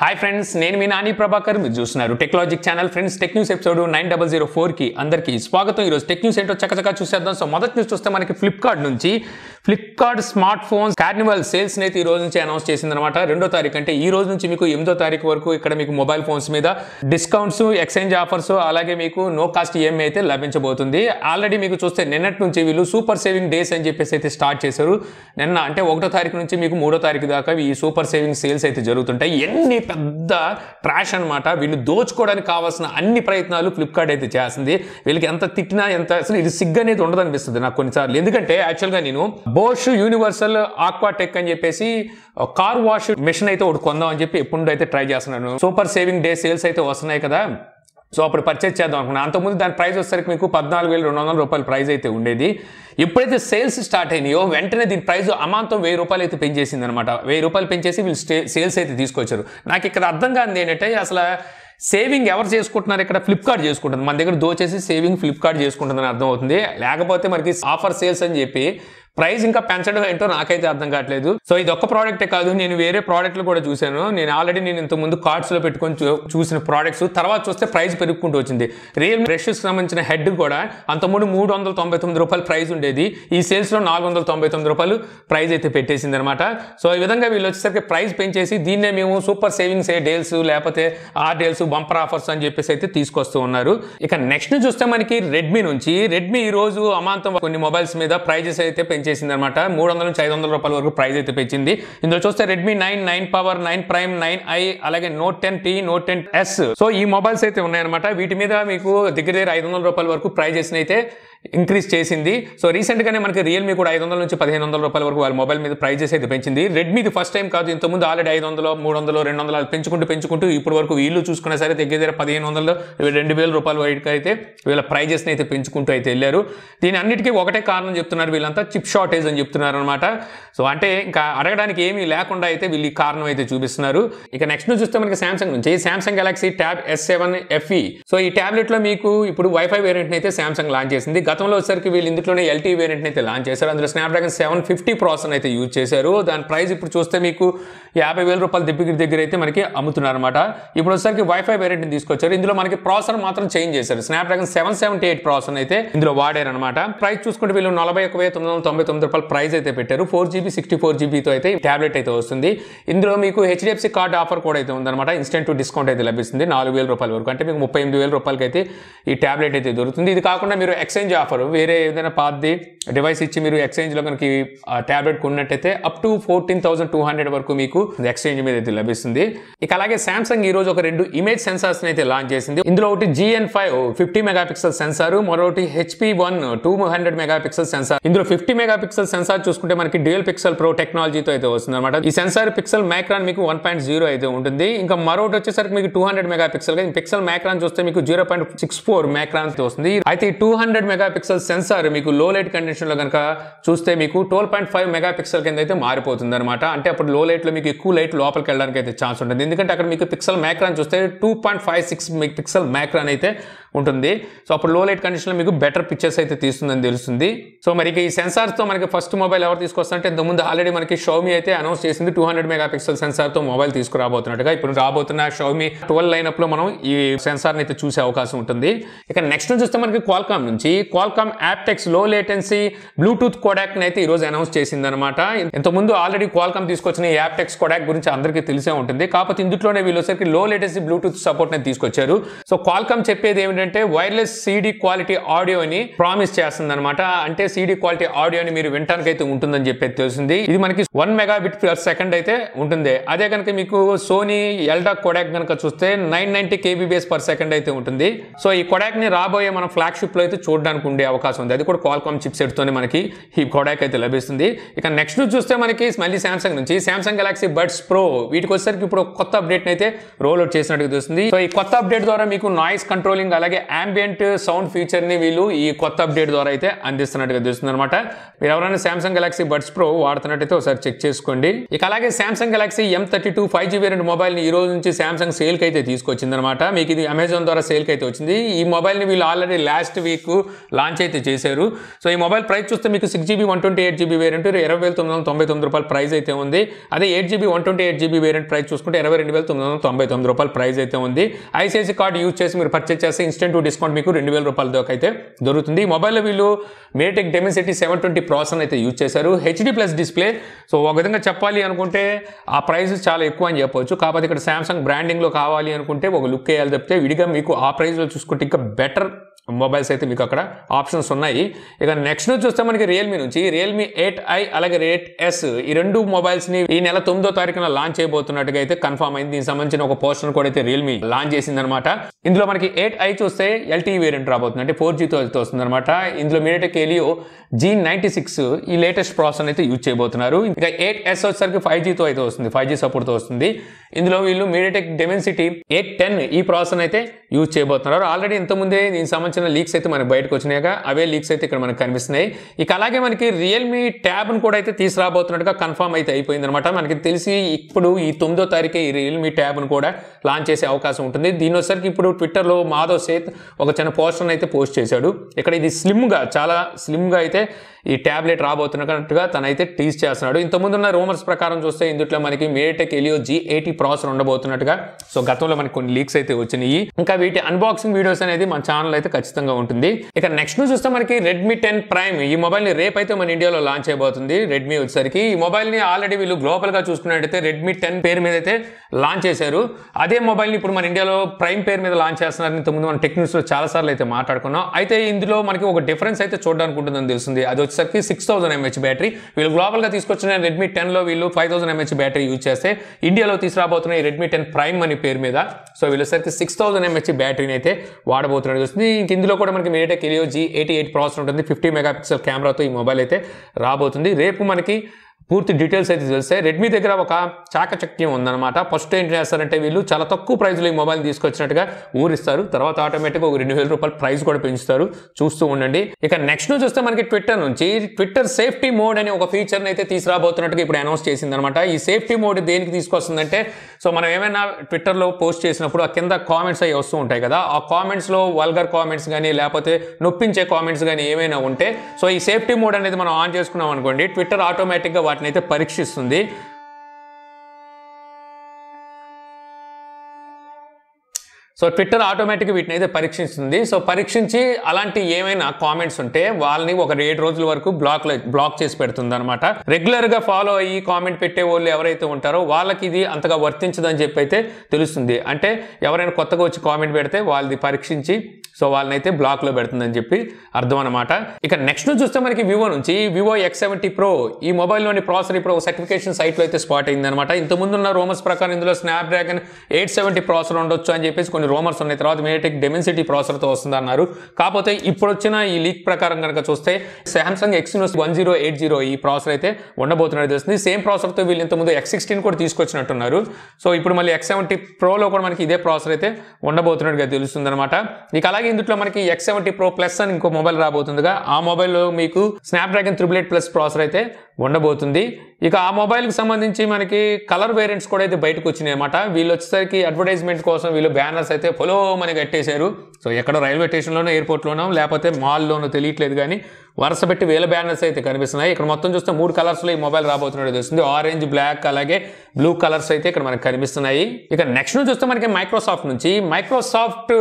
Hi friends నేను మీ నాని ప్రభాకర్ మీరు చూస్తున్నారు technology channel friends tech news episode nine double zero ఫోర్కి అందరికీ స్వాగతం ఈరోజు టెక్ న్యూస్ ఏంటో చక్కగా చూసేద్దాం సో మొదటి న్యూస్ చూస్తే మనకి ఫ్లిప్కార్ట్ నుంచి Flipkart smart phones carnival sales అయితే ఈ రోజు నుంచి అనౌన్స్ చేసింది అనమాట రెండో తారీఖు అంటే ఈ రోజు నుంచి మీకు ఎనిమిదో తారీఖు వరకు ఇక్కడ మీకు మొబైల్ ఫోన్స్ మీద డిస్కౌంట్స్ ఎక్స్చేంజ్ ఆఫర్స్ అలాగే మీకు నో కాస్ట్ ఏమి అయితే లభించబోతుంది ఆల్రెడీ మీకు చూస్తే నిన్నటి నుంచి వీళ్ళు సూపర్ సేవింగ్ డేస్ అని చెప్పేసి అయితే స్టార్ట్ చేశారు నిన్న అంటే ఒకటో తారీఖు నుంచి మీకు మూడో తారీఖు దాకా ఈ సూపర్ సేవింగ్ సేల్స్ అయితే జరుగుతుంటాయి ఎన్ని పెద్ద ట్రాష్ అనమాట వీళ్ళు దోచుకోవడానికి కావాల్సిన అన్ని ప్రయత్నాలు ఫ్లిప్కార్ట్ అయితే చేస్తుంది వీళ్ళకి ఎంత తిట్టినా ఎంత అసలు ఇది సిగ్గు అనేది ఉండదు అనిపిస్తుంది నాకు కొన్నిసార్లు ఎందుకంటే యాక్చువల్గా నేను బోష్ యూనివర్సల్ ఆక్వాటెక్ అని చెప్పేసి కార్ వాష్ మిషన్ అయితే ఒకటి కొందాం అని చెప్పి ఎప్పుడు అయితే ట్రై చేస్తున్నాను సూపర్ సేవింగ్ డే సేల్స్ అయితే వస్తున్నాయి కదా సో అప్పుడు పర్చేస్ చేద్దాం అనుకున్నాను అంతకుముందు దాని ప్రైస్ వచ్చేసరికి మీకు పద్నాలుగు వేల రెండు వందల రూపాయల ప్రైస్ అయితే ఉండేది ఎప్పుడైతే సేల్స్ స్టార్ట్ అయినాయో వెంటనే దీని ప్రైస్ అమాంతం వెయ్యి రూపాయలు అయితే పెంచేసింది అనమాట వెయ్యి రూపాయలు పెంచేసి వీళ్ళు సేల్స్ అయితే తీసుకొచ్చారు నాకు ఇక్కడ అర్థం కాదు ఏంటంటే అసలు సేవింగ్ ఎవరు చేసుకుంటున్నారు ఇక్కడ ఫ్లిప్కార్ట్ చేసుకుంటుంది మన దగ్గర దోచేసి సేవింగ్ ఫ్లిప్కార్ట్ చేసుకుంటుందని అర్థం అవుతుంది లేకపోతే మనకి ఆఫర్ సేల్స్ అని చెప్పి ప్రైస్ ఇంకా పెంచడం ఏంటో నాకైతే అర్థం కావట్లేదు సో ఇది ఒక్క ప్రోడక్టే కాదు నేను వేరే ప్రోడక్ట్లు కూడా చూశాను నేను ఆల్రెడీ నేను ఇంత ముందు కార్డ్స్ లో పెట్టుకొని చూసిన ప్రోడక్ట్స్ తర్వాత చూస్తే ప్రైస్ పెరుగుకుంటూ వచ్చింది రియల్మీ బ్రష్కి సంబంధించిన హెడ్ కూడా అంతకుముందు మూడు వందల తొంభై తొమ్మిది రూపాయలు ప్రైస్ ఉండేది ఈ సేల్స్ లో నాలుగు వందల తొంభై తొమ్మిది రూపాయలు ప్రైస్ అయితే పెట్టేసింది అనమాట సో ఈ విధంగా వీళ్ళు వచ్చేసరికి ప్రైస్ పెంచేసి దీన్నే మేము సూపర్ సేవింగ్స్ డేల్స్ లేకపోతే ఆ డేల్స్ బంపర్ ఆఫర్స్ అని చెప్పేసి అయితే తీసుకొస్తూ ఉన్నారు ఇక నెక్స్ట్ చూస్తే మనకి రెడ్మీ నుంచి రెడ్మీ ఈ రోజు అమాంతం కొన్ని మొబైల్స్ మీద ప్రైజెస్ అయితే పెంచే చేసింది అనమాట మూడు వందల నుంచి ఐదు వందల రూపాయల వరకు ప్రైస్ అయితే పెంచింది ఇందులో చూస్తే Redmi nine nine power nine prime nine I అలాగే note ten T note ten S so ఈ మొబైల్స్ అయితే ఉన్నాయన్నమాట వీటి మీద మీకు దగ్గర దగ్గర ఐదు వందల రూపాయల వరకు ప్రైజెస్ అయితే ఇంక్రీజ్ చేసింది సో రీసెంట్గానే మనకి రియల్మీ కూడా ఐదు వందల నుంచి పదిహేను వందల రూపాయల వరకు వాళ్ళ మొబైల్ మీద ప్రైజెస్ అయితే పెంచింది రెడ్మీది ఫస్ట్ టైం కాదు ఇంతకుముందు ఆల్రెడీ ఐదు వందలు మూడు వందలు రెండు వందలు పెంచుకుంటూ పెంచుకుంటూ ఇప్పుడు వరకు వీళ్ళు చూసుకున్నా సరే దగ్గర దగ్గర పదిహేను వందలు రెండు వేల రూపాయలు వైట్కి అయితే వీళ్ళ ప్రైజెస్ని అయితే పెంచుకుంటూ అయితే వెళ్ళారు దీని అన్నిటికీ ఒకటే కారణం చెప్తున్నారు వీళ్ళంతా చిప్ షార్టేజ్ అని చెప్తున్నారు అనమాట సో అంటే ఇంకా అడగడానికి ఏమీ లేకుండా అయితే వీళ్ళు కారణం అయితే చూపిస్తున్నారు ఇక నెక్స్ట్ చూస్తే మనకి సామ్సంగ్ నుంచి Samsung Galaxy tab S seven FE so ఈ ట్యాబ్లెట్లో e. మీకు ఇప్పుడు వైఫై వేరియంట్ని అయితే సామ్సంగ్ లాంచ్ చేసింది గతంలో వచ్చరికి వీళ్ళు ఇందులోనే ఎల్టీ వేరియంట్ని అయితే లాంచ్ చేశారు అందులో స్నాప్డ్రాగన్ సెవెన్ ఫిఫ్టీ ప్రాసెస్ అయితే యూజ్ చేశారు దాని ప్రైస్ ఇప్పుడు చూస్తే మీకు యాభై వేల రూపాయల దగ్గర దగ్గర అయితే మనకి అనమాట ఇప్పుడు వచ్చరికి వైఫై వేరియంట్ని తీసుకొచ్చారు ఇందులో మనకి ప్రాసెస్ మాత్రం చేంజ్ చేశారు Snapdragon seven seventy eight process అయితే ఇందులో వాడారనమాట ప్రైస్ చూసుకుంటే వీళ్ళు నలభై ఒక తొమ్మిది వందల తొంభై తొమ్మిది రూపాయల ప్రైస్ అయితే పెట్టారు ఫోర్ జీబీ సిక్స్టీ ఫోర్ జీబీతో అయితే ట్యాబ్లెట్ అయితే వస్తుంది ఇందులో మీకు హెచ్డిఎఫ్సి కార్డ్ ఆఫర్ కూడా అయితే ఉందన్నమాట ఇన్స్టెంట్ డిస్కౌంట్ అయితే లభిస్తుంది నాలుగు వేల రూపాయల వరకు అంటే మీకు ముప్పై ఎనిమిది వేల రూపాయలకి అయితే ఈ ట్యాబ్లెట్ అయితే దొరుకుతుంది ఇది కాకుండా మీరు ఎక్స్చేంజ్ ఆఫర్ వేరే ఏదైనా పాతది డివైస్ ఇచ్చి మీరు ఎక్స్చేంజ్లో కనుక ట్యాబ్లెట్ కొన్నట్టయితే up to fourteen thousand two hundred వరకు మీకు ఎక్స్చేంజ్ మీద అయితే లభిస్తుంది ఇక అలాగే సామ్సంగ్ ఈ రోజు ఒక రెండు ఇమేజ్ సెన్సార్స్ అయితే లాంచ్ చేసింది ఇందులో ఒకటి GN five fifty megapixel sensor మరొకటి HP one two hundred megapixel sensor ఇందులో ఫిఫ్టీ మెగాపిక్సల్ సెన్సార్ చూసుకుంటే మనకి డ్యూయల్ పిక్సెల్ ప్రో టెక్నాలజీతో అయితే వస్తుంది అనమాట ఈ సెన్సార్ పిక్సెల్ మైక్రాన్ మీకు వన్ పాయింట్ జీరో అయితే ఉంటుంది ఇంకా మరొకటి వచ్చేసరికి మీకు two hundred megapixel pixel micron చూస్తే మీకు zero point six four microns వస్తుంది అయితే two hundred mega megapixel sensor మీకు లో లైట్ కండిషన్లో కనుక చూస్తే మీకు ట్వెల్వ్ పాయింట్ ఫైవ్ మెగాపిక్సెల్ కింద అయితే మారిపోతుంది అనమాట అంటే అప్పుడు లో లైట్లో మీకు ఎక్కువ లైట్ లోపలికి వెళ్ళడానికి అయితే ఛాన్స్ ఉంటుంది ఎందుకంటే అక్కడ మీకు పిక్సెల్ మ్యాక్రాన్ చూస్తే two point five six pixel micron అయితే ఉంటుంది సో అప్పుడు లో లైట్ కండిషన్లో మీకు బెటర్ పిక్చర్స్ అయితే తీస్తుందని తెలుస్తుంది సో మరి ఈ సెన్సార్తో మనకి ఫస్ట్ మొబైల్ ఎవరు తీసుకొస్తారంటే ముందు ఆల్రెడీ మనకి షోమీ అయితే అనౌన్స్ చేసింది టూ హండ్రెడ్ మెగా సెన్సార్ సెన్సార్తో మొబైల్ తీసుకురాబోతున్నట్టుగా ఇప్పుడు రాబోతున్న షోమీ ట్వెల్వ్ లైనప్లో మనం ఈ సెన్సార్ని అయితే చూసే అవకాశం ఉంటుంది ఇక నెక్స్ట్ చూస్తే మనకి క్వాల్కామ్ నుంచి Qualcomm aptX low latency Bluetooth ని అయితే ఈరోజు అనౌన్స్ ఇంత ఇంతకుముందు ఆల్రెడీ క్వాల్కామ్ తీసుకొచ్చిన యాప్టెక్స్ కోడాక్ గురించి అందరికీ తెలిసే ఉంటుంది కాకపోతే ఇందులోనే వీళ్ళొసరికి లో లేటెన్సీ బ్లూటూత్ సపోర్ట్ సపోర్ట్ని తీసుకొచ్చారు సో క్వాల్కామ్ చెప్పేది ఏంటంటే వైర్లెస్ సిడి క్వాలిటీ ఆడియోని ప్రామిస్ చేస్తుంది అనమాట అంటే సిడి క్వాలిటీ ఆడియోని మీరు వినటానికి అయితే ఉంటుందని చెప్పి తెలిసింది ఇది మనకి వన్ మెగాబిట్ పర్ సెకండ్ అయితే ఉంటుంది అదే కనుక మీకు సోనీ ఎల్డా కొడాక్ కనుక చూస్తే nine ninety kbps per second అయితే ఉంటుంది సో ఈ కొడాక్ ని రాబోయే మన ఫ్లాగ్షిప్ లో అయితే చూడడానికి ఉండే అవకాశం ఉంది అది కూడా క్వాల్కామ్ చిప్ సెట్ తోనే మనకి ఈ కొడాక్ అయితే లభిస్తుంది ఇక నెక్స్ట్ చూస్తే మనకి మళ్ళీ శాంసంగ్ నుంచి శాంసంగ్ గెలాక్సీ బడ్స్ ప్రో వీటికి వచ్చేసరికి ఇప్పుడు కొత్త అప్డేట్ అయితే రోల్ అవుట్ చేసినట్టు తెలుస్తుంది సో ఈ కొత్త అప్డేట్ ద్వారా మీకు నాయిస్ కంట్రోలింగ్ అలాగే అలాగే యాంబియంట్ సౌండ్ ఫీచర్ని వీళ్ళు ఈ కొత్త అప్డేట్ ద్వారా అయితే అందిస్తున్నట్టుగా తెలుస్తుంది అనమాట మీరు ఎవరైనా శాంసంగ్ గెలాక్సీ బడ్స్ ప్రో వాడుతున్నట్టయితే ఒకసారి చెక్ చేసుకోండి ఇక అలాగే Samsung Galaxy M thirty two five G mobile మొబైల్ని ఈ రోజు నుంచి శాంసంగ్ సేల్కి అయితే అనమాట మీకు ఇది అమెజాన్ ద్వారా సేల్కి అయితే వచ్చింది ఈ మొబైల్ని వీళ్ళు ఆల్రెడీ లాస్ట్ వీక్ లాంచ్ అయితే చేశారు సో ఈ మొబైల్ ప్రైస్ చూస్తే మీకు six GB one twenty eight GB variant ఇరవై వేల తొమ్మిది వందల తొంభై తొమ్మిది రూపాయల ప్రైస్ అయితే ఉంది అదే eight GB one twenty eight GB variant price చూసుకుంటే ఇరవై రెండు వేల తొమ్మిది వందల తొంభై తొమ్మిది రూపాయల ప్రైస్ అయితే ఉంది ఐసీఐసీ కార్డు యూజ్ చేసి మీరు పర్చేస్ చేస్తే ఇన్స్టెంట్ డిస్కౌంట్ మీకు రెండు వేల రూపాయల దాకా అయితే దొరుకుతుంది మొబైల్లో వీళ్ళు MediaTek Dimensity seven twenty process అయితే యూజ్ చేశారు హెచ్డి ప్లస్ డిస్ప్లే సో ఒక విధంగా చెప్పాలి అనుకుంటే ఆ ప్రైస్ చాలా ఎక్కువ అని చెప్పవచ్చు కాకపోతే ఇక్కడ సామ్సంగ్ బ్రాండింగ్లో కావాలి అనుకుంటే ఒక లుక్ వేయాలి తప్పితే విడిగా మీకు ఆ ప్రైస్లో చూసుకుంటే ఇంకా బెటర్ మొబైల్స్ అయితే మీకు అక్కడ ఆప్షన్స్ ఉన్నాయి ఇక నెక్స్ట్ నుంచి చూస్తే మనకి రియల్మీ నుంచి రియల్మీ ఎయిట్ ఐ అలాగే రేట్ ఎస్ ఈ రెండు మొబైల్స్ని ఈ నెల తొమ్మిదో తారీఖున లాంచ్ చేయబోతున్నట్టుగా అయితే కన్ఫర్మ్ అయింది దీనికి సంబంధించిన ఒక పోస్టర్ కూడా అయితే రియల్మీ లాంచ్ చేసిందనమాట ఇందులో మనకి ఎయిట్ ఐ వస్తే ఎల్టీఈ వేరియంట్ రాబోతుంది అంటే ఫోర్ జీతో వస్తుంది అనమాట ఇందులో MediaTek Helio G ninety six ఈ లేటెస్ట్ ప్రాసెస్ అయితే యూజ్ చేయబోతున్నారు ఇంకా ఎయిట్ ఎస్ వచ్చేసరికి ఫైవ్ జీతో అయితే వస్తుంది ఫైవ్ జీ సపోర్ట్తో వస్తుంది ఇందులో వీళ్ళు మీడియాటెక్ డెమెన్సిటీ ఎయిట్ టెన్ ఈ ప్రాసెస్ అయితే యూజ్ చేయబోతున్నారు ఆల్రెడీ ఇంతకుముందే దీనికి సంబంధించిన లీక్స్ అయితే మనకి బయటకు వచ్చినాయిగా అవే లీక్స్ అయితే ఇక్కడ మనకు కనిపిస్తున్నాయి ఇక అలాగే మనకి రియల్మీ ట్యాబ్ను కూడా అయితే తీసుకురాబోతున్నట్టుగా కన్ఫర్మ్ అయితే అయిపోయింది అనమాట మనకి తెలిసి ఇప్పుడు ఈ తొమ్మిదో తారీఖే ఈ రియల్మీ ట్యాబ్ను కూడా లాంచ్ చేసే అవకాశం ఉంటుంది దీని వచ్చరికి ఇప్పుడు ట్విట్టర్లో మాధవ్ సేత్ అయితే ఒక చిన్న పోస్టర్ని అయితే పోస్ట్ చేశాడు ఇక్కడ ఇది స్లిమ్గా చాలా స్లిమ్గా అయితే ఈ ట్యాబ్లెట్ రాబోతున్నట్టుగా తనైతే టీజ్ చేస్తున్నాడు ఇంతకుముందు ఉన్న రూమర్స్ ప్రకారం చూస్తే ఇందులో మనకి MediaTek Helio G eighty processor ఉండబోతున్నట్టుగా సో గతంలో మనకి కొన్ని లీక్స్ అయితే వచ్చినాయి ఇంకా వీటి అన్బాక్సింగ్ వీడియోస్ అనేది మన ఛానల్ అయితే ఖచ్చితంగా ఉంటుంది ఇక నెక్స్ట్ న్యూస్ చూస్తే మనకి రెడ్మీ టెన్ ప్రైమ్ ఈ మొబైల్ని అయితే మన ఇండియాలో లాంచ్ అయిపోతుంది రెడ్మీ వచ్చేసరికి ఈ మొబైల్ని ఆల్రెడీ వీళ్ళు గ్లోబల్గా చూసుకున్నట్టయితే రెడ్మీ టెన్ పేరు మీద అయితే లాంచ్ చేశారు అదే మొబైల్ని ఇప్పుడు మన ఇండియాలో ప్రైమ్ పేరు మీద లాంచ్ ముందు ఇంతకుముందు టెక్నిక్స్ లో చాలా చాలాసార్లు అయితే మాట్లాడుకున్నాం అయితే ఇందులో మనకి ఒక డిఫరెన్స్ అయితే చూడడానికి ఉంటుందని తెలుస్తుంది అది వచ్చేసరికి సిక్స్ థౌసండ్ ఎంహెచ్ బ్యాటరీ వీళ్ళు గ్లోబల్గా తీసుకొచ్చిన రెడ్మీ టెన్లో వీళ్ళు five thousand mAh battery use చేస్తే ఇండియాలో తీసుకురాబోతున్న ఈ రెడ్మీ టెన్ ప్రైమ్ అని పేరు మీద సో వీళ్ళసరికి సిక్స్ థౌసండ్ ఎంహెచ్ బ్యాటరీని అయితే వాడబోతున్నట్టు వస్తుంది ఇంక ఇందులో కూడా మనకి media Helio G eighty eight process ఉంటుంది ఫిఫ్టీ మెగా పిక్సెల్ కెమెరాతో ఈ మొబైల్ అయితే రాబోతుంది రేపు మనకి పూర్తి డీటెయిల్స్ అయితే తెలిస్తే రెడ్మీ దగ్గర ఒక చాకచక్యం ఉందన్నమాట ఫస్ట్ ఏం చేస్తారంటే వీళ్ళు చాలా తక్కువ ప్రైస్లో ఈ మొబైల్ తీసుకొచ్చినట్టుగా ఊరిస్తారు తర్వాత ఆటోమేటిక్గా ఒక రెండు వేల రూపాయలు ప్రైస్ కూడా పెంచుతారు చూస్తూ ఉండండి ఇక నెక్స్ట్ నుంచి వస్తే మనకి ట్విట్టర్ నుంచి ట్విట్టర్ సేఫ్టీ మోడ్ అనే ఒక ఫీచర్ని అయితే తీసుకురాబోతున్నట్టుగా ఇప్పుడు అనౌన్స్ చేసిందనమాట ఈ సేఫ్టీ మోడ్ దేనికి తీసుకొస్తుందంటే సో మనం ఏమైనా ట్విట్టర్లో పోస్ట్ చేసినప్పుడు ఆ కింద కామెంట్స్ అవి వస్తూ ఉంటాయి కదా ఆ కామెంట్స్లో వల్గర్ కామెంట్స్ కానీ లేకపోతే నొప్పించే కామెంట్స్ కానీ ఏమైనా ఉంటే సో ఈ సేఫ్టీ మోడ్ అనేది మనం ఆన్ చేసుకున్నాం అనుకోండి ట్విట్టర్ ఆటోమేటిక్గా వాటిని అయితే పరీక్షిస్తుంది సో ట్విట్టర్ ఆటోమేటిక్గా వీటిని అయితే పరీక్షిస్తుంది సో పరీక్షించి అలాంటి ఏమైనా కామెంట్స్ ఉంటే వాళ్ళని ఒక ఏడు రోజుల వరకు బ్లాక్ బ్లాక్ చేసి పెడుతుంది అనమాట రెగ్యులర్గా ఫాలో అయ్యి కామెంట్ పెట్టే వాళ్ళు ఎవరైతే ఉంటారో వాళ్ళకి ఇది అంతగా వర్తించదని చెప్పి అయితే తెలుస్తుంది అంటే ఎవరైనా కొత్తగా వచ్చి కామెంట్ పెడితే వాళ్ళది పరీక్షించి సో వాళ్ళనైతే బ్లాక్లో పెడుతుందని చెప్పి అర్థం అనమాట ఇక నెక్స్ట్ చూస్తే మనకి వివో నుంచి వివో ఎక్స్ సెవెంటీ ప్రో ఈ మొబైల్లోని ప్రాసెసర్ ఇప్పుడు సర్టిఫికేషన్ సైట్లో అయితే స్పాట్ అయింది ఇంత ఇంతకుముందు ఉన్న రోమర్స్ ప్రకారం ఇందులో స్నాప్డ్రాగన్ ఎయిట్ సెవెంటీ ప్రాసెసర్ ఉండొచ్చు అని చెప్పేసి కొన్ని రోమర్స్ ఉన్నాయి తర్వాత మీటెక్ డెమెన్సిటీ ప్రాసెసర్తో వస్తుందన్నారు కాకపోతే ఇప్పుడు వచ్చిన ఈ లీక్ ప్రకారం కనుక చూస్తే Samsung Exynos one zero eight zero ఈ ప్రాసెసర్ అయితే ఉండబోతున్నట్టు తెలుస్తుంది సేమ్ ప్రాసెసర్తో వీళ్ళు ఇంతకుముందు ఎక్స్ సిక్స్టీన్ కూడా తీసుకొచ్చినట్టున్నారు సో ఇప్పుడు మళ్ళీ ఎక్స్ సెవెంటీ ప్రోలో కూడా మనకి ఇదే ప్రాసెసర్ అయితే ఉండబోతున్నట్టుగా తెలుస్తుంది అనమాట ఇక అలాగే అలాగే ఇందులో మనకి ఎక్స్ సెవెంటీ ప్రో ప్లస్ అని ఇంకో మొబైల్ రాబోతుందిగా ఆ మొబైల్లో మీకు Snapdragon triple eight plus processor అయితే ఉండబోతుంది ఇక ఆ మొబైల్కి సంబంధించి మనకి కలర్ వేరియంట్స్ కూడా అయితే బయటకు వచ్చినాయి అనమాట వీళ్ళు వచ్చేసరికి అడ్వర్టైజ్మెంట్ కోసం వీళ్ళు బ్యానర్స్ అయితే పొలో మనకి కట్టేశారు సో ఎక్కడో రైల్వే స్టేషన్లోనో ఎయిర్పోర్ట్లోనో లేకపోతే మాల్లోనో తెలియట్లేదు కానీ వరుస పెట్టి వేల బ్యానర్స్ అయితే కనిపిస్తున్నాయి ఇక్కడ మొత్తం చూస్తే మూడు కలర్స్లో ఈ మొబైల్ రాబోతున్నట్టు తెలుస్తుంది ఆరెంజ్ బ్లాక్ అలాగే బ్లూ కలర్స్ అయితే ఇక్కడ మనకు కనిపిస్తున్నాయి ఇక నెక్స్ట్ నుంచి చూస్తే మనకి మైక్రోసాఫ్ట్ నుంచి మైక్రోసాఫ్ట్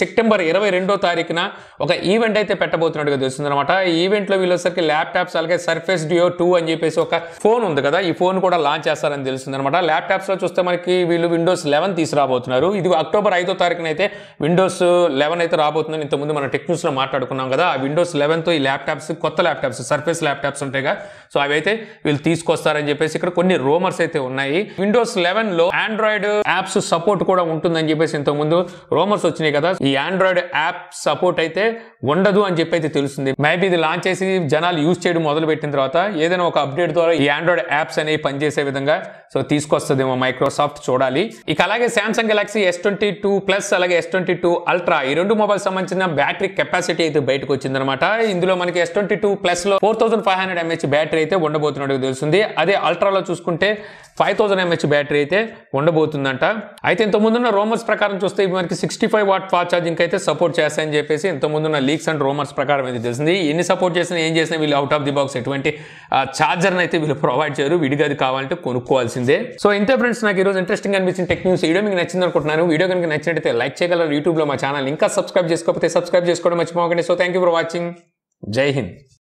సెప్టెంబర్ ఇరవై రెండో తారీఖున ఒక ఈవెంట్ అయితే పెట్టబోతున్నట్టుగా తెలుస్తుంది అనమాట ఈవెంట్లో ఈవెంట్లో వీళ్ళొసరికి ల్యాప్టాప్స్ అలాగే సర్ఫేస్ డియో టూ అని చెప్పేసి ఒక ఫోన్ ఉంది కదా ఈ ఫోన్ కూడా లాంచ్ చేస్తారని తెలుస్తుంది అనమాట లో చూస్తే మనకి వీళ్ళు విండోస్ లెవెన్ తీసుకురాబోతున్నారు ఇది అక్టోబర్ ఐదో తారీఖున అయితే విండోస్ లెవెన్ అయితే రాబోతుందని ఇంతకుముందు మనం లో మాట్లాడుకున్నాం కదా ఆ విండోస్ లెవెన్తో ఈ ల్యాప్టాప్స్ కొత్త ల్యాప్టాప్స్ సర్ఫేస్ ల్యాప్టాప్స్ కదా సో అవి అయితే వీళ్ళు తీసుకొస్తారని చెప్పేసి ఇక్కడ కొన్ని రోమర్స్ అయితే ఉన్నాయి విండోస్ లెవెన్ లో ఆండ్రాయిడ్ యాప్స్ సపోర్ట్ కూడా ఉంటుందని చెప్పేసి ఇంతకుముందు రోమర్స్ వచ్చినాయి కదా ఈ ఆండ్రాయిడ్ యాప్ సపోర్ట్ అయితే ఉండదు అని చెప్పి అయితే తెలుస్తుంది మేబీ ఇది లాంచ్ చేసి జనాలు యూజ్ చేయడం మొదలు పెట్టిన తర్వాత ఏదైనా ఒక అప్డేట్ ద్వారా ఈ ఆండ్రాయిడ్ యాప్స్ అనేవి పనిచేసే విధంగా సో తీసుకొస్తుందేమో మైక్రోసాఫ్ట్ చూడాలి ఇక అలాగే Samsung Galaxy S twenty two plus అలాగే ఎస్ ట్వంటీ టూ అల్ట్రా ఈ రెండు మొబైల్ సంబంధించిన బ్యాటరీ కెపాసిటీ అయితే బయటకు వచ్చిందనమాట ఇందులో మనకి ఎస్ ట్వంటీ టూ ప్లస్ లో four thousand five hundred mAh battery అయితే ఉండబోతున్నట్టు తెలుస్తుంది అదే అల్ట్రాలో చూసుకుంటే ఫైవ్ థౌసండ్ ఎంహెచ్ బ్యాటరీ అయితే ఉండబోతుందంట అయితే ఇంతకుముందున్న రోమర్స్ ప్రకారం చూస్తే మనకి sixty five watt fast charging అయితే సపోర్ట్ చేస్తాయని చెప్పేసి ఇంతకుముందున్న లీక్స్ అండ్ రోమర్స్ ప్రకారం అయితే తెలిసింది ఎన్ని సపోర్ట్ చేసినా ఏం చేసినా వీళ్ళు అవుట్ ఆఫ్ ది బాక్స్ ఎటువంటి ఛార్జర్ని అయితే వీళ్ళు ప్రొవైడ్ చేయరు విడిగా అది కావాలంటే కొనుక్కోవాల్సిందే సో ఇంతే ఫ్రెండ్స్ నాకు ఈరోజు ఇంట్రెస్టింగ్ అనిపించిన టెక్ న్యూస్ వీడియో మీకు నచ్చింది అనుకుంటున్నాను వీడియో కనుక నచ్చినట్టయితే లైక్ చేయగలరు యూట్యూబ్లో మా ఛానల్ ఇంకా సబ్స్క్రైబ్ చేసుకోకపోతే సబ్స్క్రైబ్ చేసుకోవడం మర్చిపోకండి so thank you for watching జై హింద్